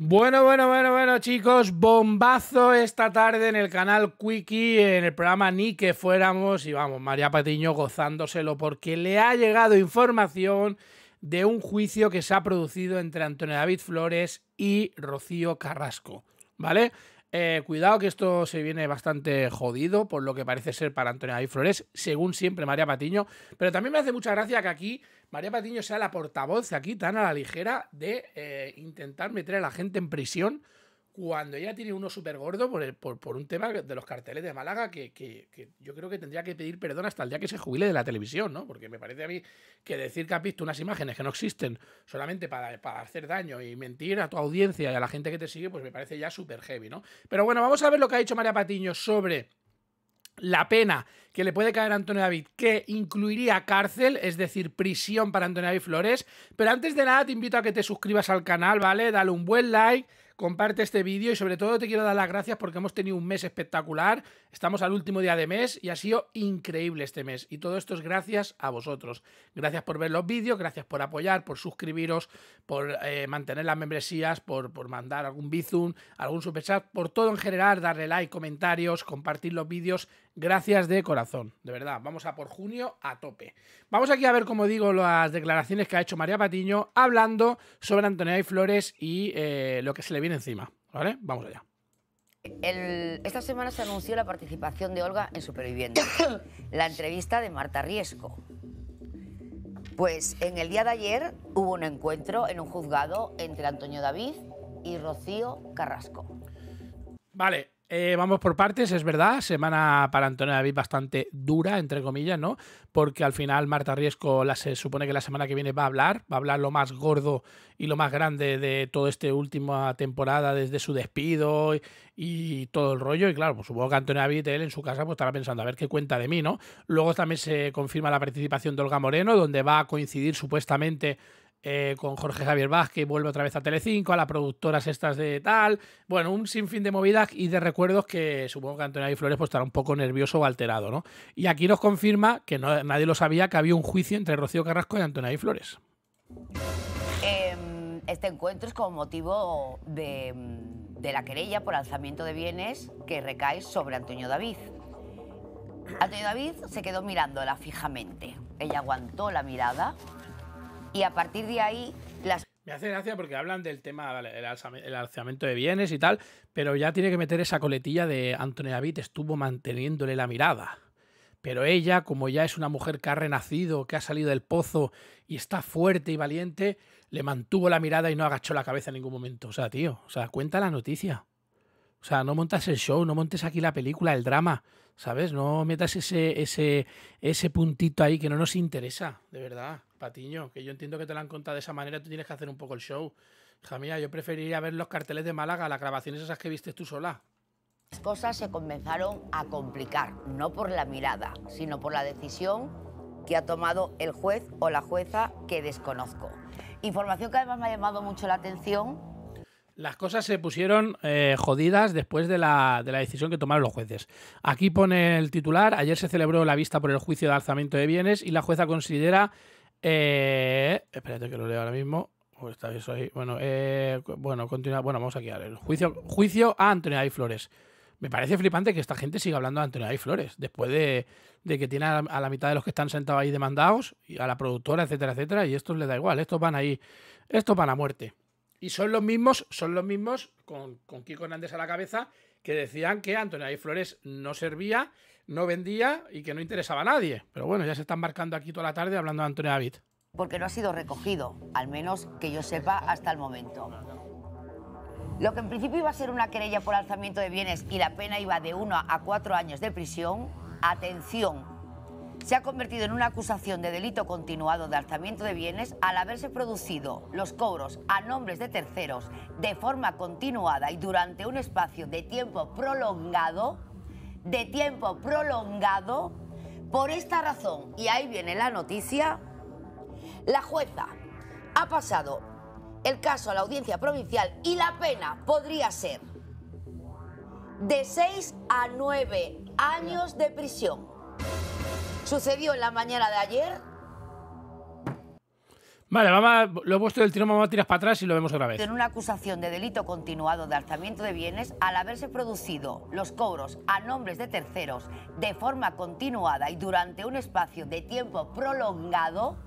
Bueno, bueno, bueno, bueno, chicos, bombazo esta tarde en el canal Quickie, en el programa Ni que fuéramos, y vamos, María Patiño gozándoselo porque le ha llegado información de un juicio que se ha producido entre Antonio David Flores y Rocío Carrasco, ¿vale? Eh, cuidado que esto se viene bastante jodido, por lo que parece ser para Antonio David Flores, según siempre María Patiño, pero también me hace mucha gracia que aquí María Patiño sea la portavoz aquí tan a la ligera de eh, intentar meter a la gente en prisión cuando ella tiene uno súper gordo por, un tema de los carteles de Málaga que, yo creo que tendría que pedir perdón hasta el día que se jubile de la televisión, ¿no? Porque me parece a mí que decir que has visto unas imágenes que no existen solamente para, para hacer daño y mentir a tu audiencia y a la gente que te sigue, pues me parece ya súper heavy, ¿no? Pero bueno, vamos a ver lo que ha dicho María Patiño sobre la pena que le puede caer a Antonio David, que incluiría cárcel, es decir, prisión para Antonio David Flores. Pero antes de nada te invito a que te suscribas al canal, ¿vale? Dale un buen like, comparte este vídeo y sobre todo te quiero dar las gracias porque hemos tenido un mes espectacular, estamos al último día de mes y ha sido increíble este mes y todo esto es gracias a vosotros. Gracias por ver los vídeos, gracias por apoyar, por suscribiros, por eh, mantener las membresías, por, por mandar algún bizum, algún superchat, por todo en general, darle like, comentarios, compartir los vídeos. Gracias de corazón, de verdad. Vamos a por junio a tope. Vamos aquí a ver, como digo, las declaraciones que ha hecho María Patiño hablando sobre Antonia y Flores y eh, lo que se le viene encima. ¿Vale? Vamos allá. esta semana se anunció la participación de Olga en Supervivientes, la entrevista de Marta Riesco. Pues en el día de ayer hubo un encuentro en un juzgado entre Antonio David y Rocío Carrasco. Vale, eh, vamos por partes, es verdad, semana para Antonio David bastante dura, entre comillas, ¿no? Porque al final Marta Riesco la, se supone que la semana que viene va a hablar, va a hablar lo más gordo y lo más grande de toda esta última temporada, desde su despido y, todo el rollo. Y claro, pues supongo que Antonio David, él en su casa, pues estará pensando a ver qué cuenta de mí, ¿no? Luego también se confirma la participación de Olga Moreno, donde va a coincidir supuestamente eh, con Jorge Javier Vázquez, vuelve otra vez a Telecinco, a las productoras estas de tal, bueno, un sinfín de movidas y de recuerdos que supongo que Antonio Flores pues, estará un poco nervioso o alterado, ¿no? Y aquí nos confirma que nadie lo sabía, que había un juicio entre Rocío Carrasco y Antonio Flores. Em, este encuentro es como motivo de, de la querella por alzamiento de bienes que recae sobre Antonio David. Antonio David se quedó mirándola fijamente. Ella aguantó la mirada y a partir de ahí las... Me hace gracia porque hablan del tema, del el, alzamiento de bienes y tal, pero ya tiene que meter esa coletilla de Antonio David estuvo manteniéndole la mirada. Pero ella, como ya es una mujer que ha renacido, que ha salido del pozo y está fuerte y valiente, le mantuvo la mirada y no agachó la cabeza en ningún momento. O sea, tío, o sea, cuenta la noticia. O sea, no montas el show, no montes aquí la película, el drama, ¿sabes? No metas ese, ese, puntito ahí que no nos interesa, de verdad, Patiño, que yo entiendo que te lo han contado de esa manera, tú tienes que hacer un poco el show. Hija yo preferiría ver los carteles de Málaga, las grabaciones esas que viste tú sola. Las cosas se comenzaron a complicar, no por la mirada, sino por la decisión que ha tomado el juez o la jueza que desconozco. Información que además me ha llamado mucho la atención las cosas se pusieron eh, jodidas después de la, decisión que tomaron los jueces. Aquí pone el titular, ayer se celebró la vista por el juicio de alzamiento de bienes y la jueza considera... Eh, espérate que lo leo ahora mismo. Bueno, eh, bueno, continua. Bueno, vamos aquí a ver. Juicio, juicio a Antonio Ay Flores. Me parece flipante que esta gente siga hablando de Antonio Ay Flores, después de, que tiene a la, mitad de los que están sentados ahí demandados, y a la productora, etcétera, etcétera, y estos les da igual, estos van ahí, estos van a muerte. Y son los mismos, son los mismos con, con Kiko Hernández a la cabeza que decían que Antonio y Flores no servía, no vendía y que no interesaba a nadie. Pero bueno, ya se están marcando aquí toda la tarde hablando de Antonio David. Porque no ha sido recogido, al menos que yo sepa hasta el momento. Lo que en principio iba a ser una querella por alzamiento de bienes y la pena iba de uno a cuatro años de prisión, atención, se ha convertido en una acusación de delito continuado de alzamiento de bienes al haberse producido los cobros a nombres de terceros de forma continuada y durante un espacio de tiempo prolongado, de tiempo prolongado, por esta razón, y ahí viene la noticia, la jueza ha pasado el caso a la audiencia provincial y la pena podría ser de 6 a 9 años de prisión sucedió en la mañana de ayer. Vale, mamá, lo he puesto del tirón, mamá, tiras para atrás y lo vemos otra vez. En una acusación de delito continuado de alzamiento de bienes, al haberse producido los cobros a nombres de terceros de forma continuada y durante un espacio de tiempo prolongado,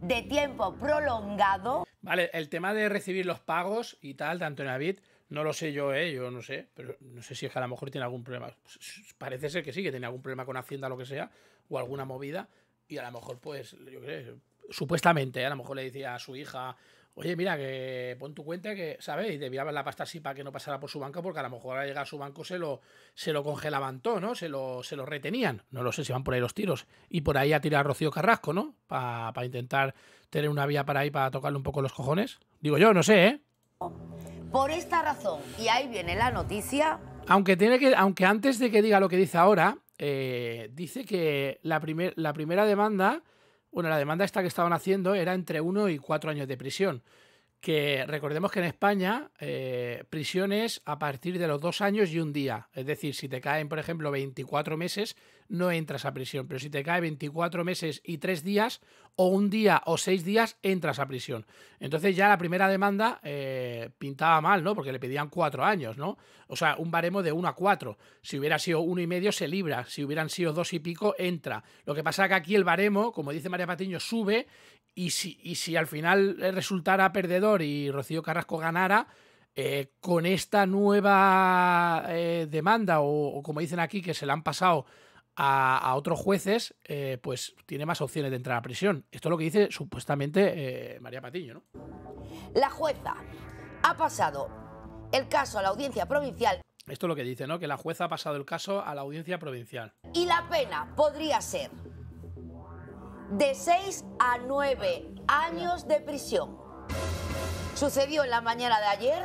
de tiempo prolongado... Vale, el tema de recibir los pagos y tal, de Antonio David... No lo sé yo, ¿eh? yo no sé, pero no sé si es que a lo mejor tiene algún problema. Pues, parece ser que sí, que tiene algún problema con Hacienda, lo que sea, o alguna movida, y a lo mejor, pues, yo qué supuestamente, ¿eh? a lo mejor le decía a su hija, oye, mira, que pon tu cuenta que, ¿sabes? Y debía la pasta así para que no pasara por su banco, porque a lo mejor al llegar a su banco se lo, se lo congelaban todo, ¿no? Se lo, se lo retenían. No lo sé si van por ahí los tiros. Y por ahí a tirar a Rocío Carrasco, ¿no? Para intentar tener una vía para ahí para tocarle un poco los cojones. Digo yo, no sé, ¿eh? Por esta razón, y ahí viene la noticia. Aunque, tiene que, aunque antes de que diga lo que dice ahora, eh, dice que la, la primera demanda, bueno, la demanda esta que estaban haciendo era entre uno y cuatro años de prisión que recordemos que en España eh, prisiones a partir de los dos años y un día. Es decir, si te caen, por ejemplo, 24 meses, no entras a prisión, pero si te cae 24 meses y tres días, o un día o seis días, entras a prisión. Entonces ya la primera demanda eh, pintaba mal, ¿no? Porque le pedían cuatro años, ¿no? O sea, un baremo de uno a cuatro, Si hubiera sido uno y medio, se libra. Si hubieran sido dos y pico, entra. Lo que pasa que aquí el baremo, como dice María Patiño, sube y si, y si al final resultara perdedor, y Rocío Carrasco ganara, eh, con esta nueva eh, demanda, o, como dicen aquí, que se la han pasado a, otros jueces, eh, pues tiene más opciones de entrar a prisión. Esto es lo que dice supuestamente María Patiño, La jueza ha pasado el caso a la audiencia provincial. Esto es lo que dice, ¿no? Que la jueza ha pasado el caso a la audiencia provincial. Y la pena podría ser de 6 a 9 años de prisión sucedió en la mañana de ayer.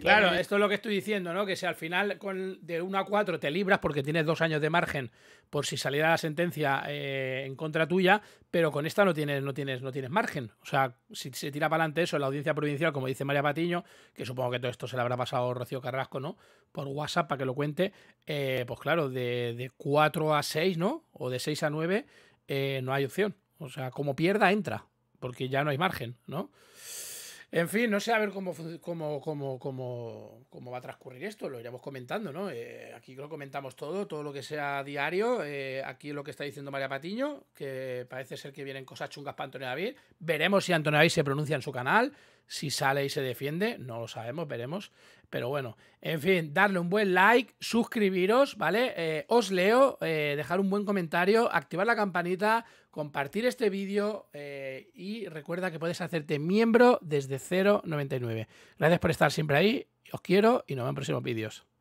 Claro, esto es lo que estoy diciendo, ¿no? Que si al final de 1 a 4 te libras porque tienes dos años de margen por si saliera la sentencia eh, en contra tuya, pero con esta no tienes, no tienes, no tienes margen. O sea, si se tira para adelante eso en la audiencia provincial, como dice María Patiño, que supongo que todo esto se le habrá pasado a Rocío Carrasco, ¿no? Por WhatsApp para que lo cuente, eh, pues claro, de, cuatro 4 a 6, ¿no? O de 6 a 9, eh, no hay opción. O sea, como pierda, entra porque ya no hay margen, ¿no? En fin, no sé a ver cómo, cómo, cómo, cómo, cómo va a transcurrir esto, lo iremos comentando, ¿no? Eh, aquí lo comentamos todo, todo lo que sea diario. Eh, aquí lo que está diciendo María Patiño, que parece ser que vienen cosas chungas para Antonio David. Veremos si Antonio David se pronuncia en su canal si sale y se defiende, no lo sabemos, veremos. Pero bueno, en fin, darle un buen like, suscribiros, ¿vale? Eh, os leo, eh, dejar un buen comentario, activar la campanita, compartir este vídeo eh, y recuerda que puedes hacerte miembro desde 0.99. Gracias por estar siempre ahí, os quiero y nos vemos en próximos vídeos.